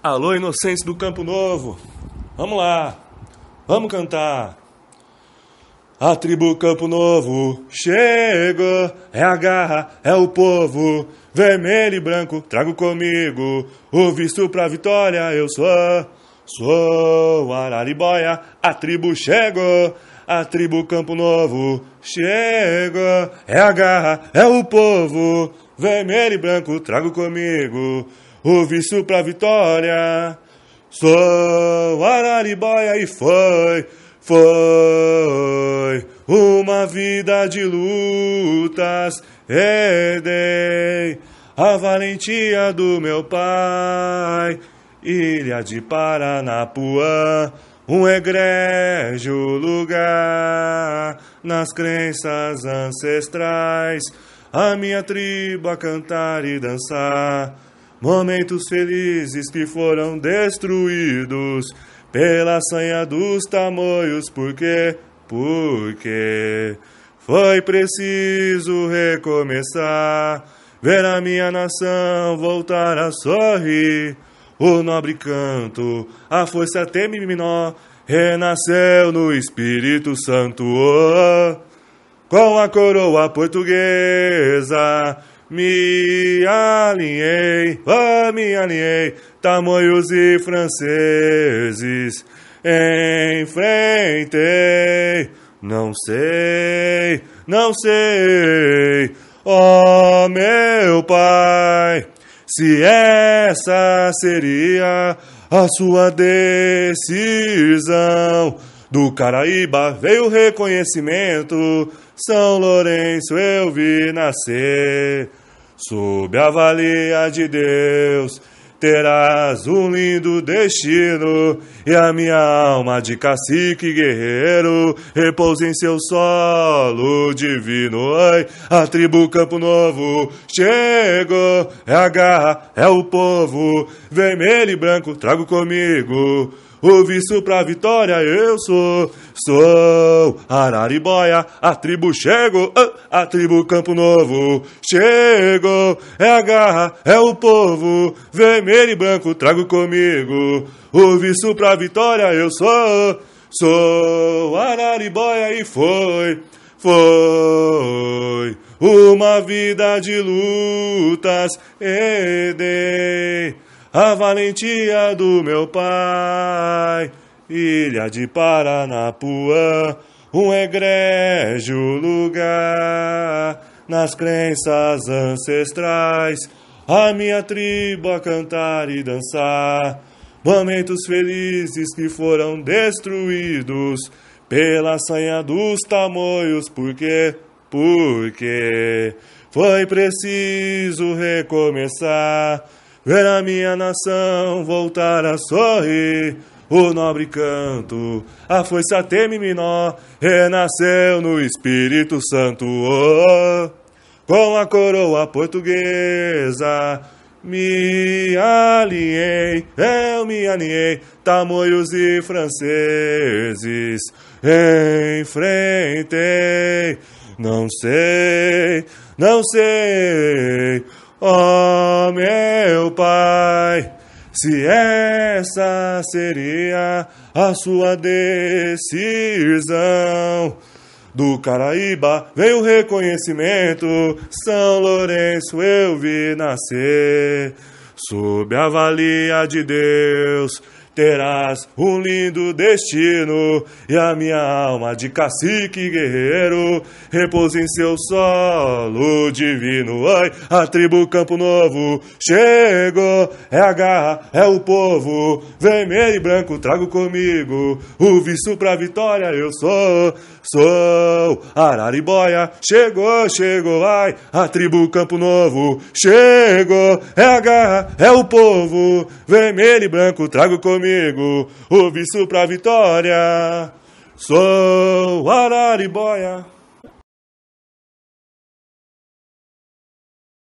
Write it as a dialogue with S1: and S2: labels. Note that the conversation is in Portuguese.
S1: Alô, inocência do Campo Novo! Vamos lá! Vamos cantar! A tribo Campo Novo chegou, é a garra, é o povo, vermelho e branco, trago comigo o visto pra vitória. Eu sou, sou Araribóia, a tribo chegou, a tribo Campo Novo chegou, é a garra, é o povo, vermelho e branco, trago comigo o vício pra vitória. Sou araribóia e foi, foi uma vida de lutas. Herdei a valentia do meu pai, ilha de Paranapuã, um egrégio lugar nas crenças ancestrais. A minha tribo a cantar e dançar momentos felizes que foram destruídos pela sanha dos tamoios, porque, porque foi preciso recomeçar, ver a minha nação voltar a sorrir. O nobre canto, a força teme menor, renasceu no Espírito Santo. Oh, com a coroa portuguesa, me alinhei, ah, me alinhei, tamanhos e franceses. Enfrentei, não sei, não sei. Oh, meu pai, se essa seria a sua decisão. Do Caraíba veio o reconhecimento são Lourenço eu vi nascer. Sob a valia de Deus terás um lindo destino, e a minha alma de cacique guerreiro repousa em seu solo divino. Ai, a tribo Campo Novo chegou, é a garra, é o povo, vermelho e branco, trago comigo. O vício pra vitória eu sou, sou Araribóia, a tribo chegou, ah, a tribo Campo Novo chegou, é a garra, é o povo, vermelho e branco trago comigo. O vício pra vitória eu sou, sou Araribóia e foi, foi uma vida de lutas e de a valentia do meu pai. Ilha de Paranapuã, um egrégio lugar, nas crenças ancestrais, a minha tribo a cantar e dançar. Momentos felizes que foram destruídos pela sanha dos tamoios, porque, porque foi preciso recomeçar ver a minha nação voltar a sorrir. O nobre canto, a força teme menor, renasceu no Espírito Santo. Oh, com a coroa portuguesa, me alinhei, eu me alinhei, tamoios e franceses, enfrentei, não sei, não sei Ó oh, meu Pai, se essa seria a sua decisão. Do Caraíba veio o reconhecimento, São Lourenço eu vi nascer. Sob a valia de Deus, terás um lindo destino. E a minha alma de cacique guerreiro repousa em seu solo divino. Ai, a tribo Campo Novo chegou, é a garra, é o povo. Vermelho e branco trago comigo o viço pra vitória. Eu sou, sou Araribóia. Chegou, chegou, ai, a tribo Campo Novo chegou, é a garra, é o povo. Vermelho e branco trago comigo amigo, o visto pra vitória. Sou Araribóia.